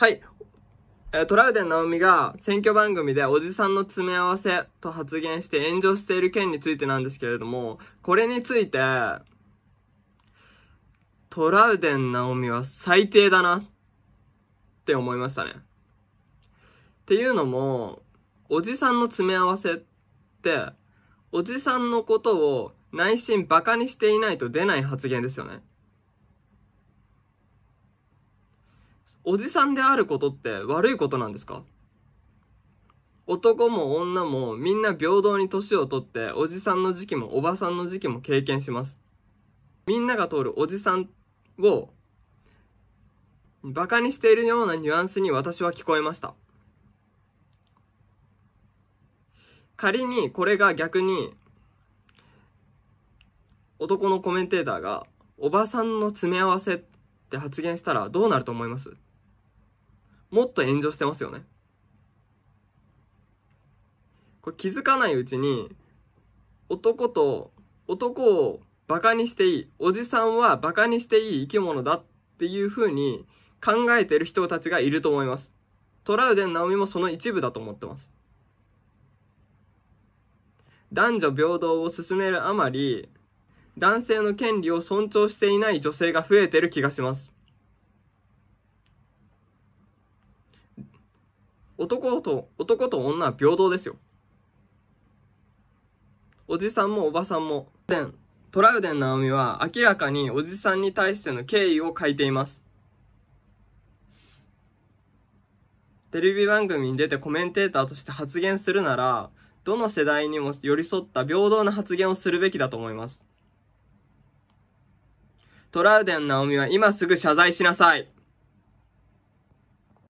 はい。えトラウデン直美が選挙番組でおじさんの詰め合わせと発言して炎上している件についてなんですけれども、これについて、トラウデン直美は最低だなって思いましたね。っていうのも、おじさんの詰め合わせって、おじさんのことを内心バカにしていないと出ない発言ですよね。おじさんであることって悪いことなんですか男も女もみんな平等に年をとっておじさんの時期もおばさんの時期も経験します。みんなが通るおじさんをバカにしているようなニュアンスに私は聞こえました。仮にこれが逆に男のコメンテーターがおばさんの詰め合わせって発言したらどうなると思いますもっと炎上してますよね。これ気づかないうちに、男と、男をバカにしていい、おじさんはバカにしていい生き物だっていうふうに考えてる人たちがいると思います。トラウデン直美もその一部だと思ってます。男女平等を進めるあまり、男性の権利を尊重していない女性が増えてる気がします。男と、男と女は平等ですよ。おじさんもおばさんも、トラウデン直美は明らかにおじさんに対しての敬意を書いています。テレビ番組に出てコメンテーターとして発言するなら、どの世代にも寄り添った平等な発言をするべきだと思います。トラウデン直美は今すぐ謝罪しなさい。